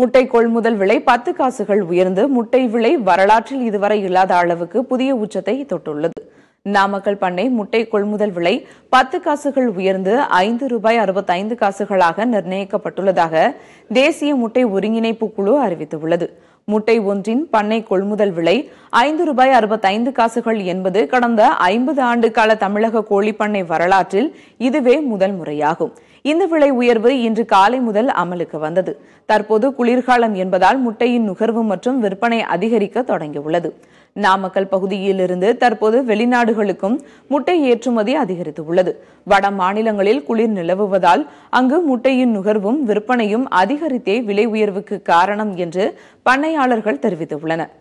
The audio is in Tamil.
முட்டை கொள்முதல் விலை பத்து காசுகள் உயர்ந்து முட்டை விலை வரலாற்றில் இதுவரை இல்லாத அளவுக்கு புதிய உச்சத்தை தொட்டுள்ளது நாமக்கல் பண்ணை முட்டை கொள்முதல் விலை பத்து காசுகள் உயர்ந்து ஐந்து ரூபாய் அறுபத்தைந்து காசுகளாக நிர்ணயிக்கப்பட்டுள்ளதாக தேசிய முட்டை ஒருங்கிணைப்பு குழு அறிவித்துள்ளது முட்டை ஒன்றின் பண்ணை கொள்முதல் விலை ஐந்து ரூபாய் அறுபத்தைந்து காசுகள் என்பது கடந்த ஐம்பது ஆண்டு கால தமிழக கோழிப்பண்ணை வரலாற்றில் இதுவே முதல் முறையாகும் இந்த விலை உயர்வு இன்று காலை முதல் அமலுக்கு வந்தது தற்போது குளிர்காலம் என்பதால் முட்டையின் நுகர்வு மற்றும் விற்பனை அதிகரிக்க தொடங்கியுள்ளது நாமக்கல் பகுதியிலிருந்து தற்போது வெளிநாடுகளுக்கும் முட்டை ஏற்றுமதி அதிகரித்து உள்ளது வட மாநிலங்களில் குளிர் நிலவுவதால் அங்கு முட்டையின் நுகர்வும் விற்பனையும் அதிகரித்தே விலை உயர்வுக்கு காரணம் என்று பண்ணையாளர்கள் தெரிவித்துள்ளனர்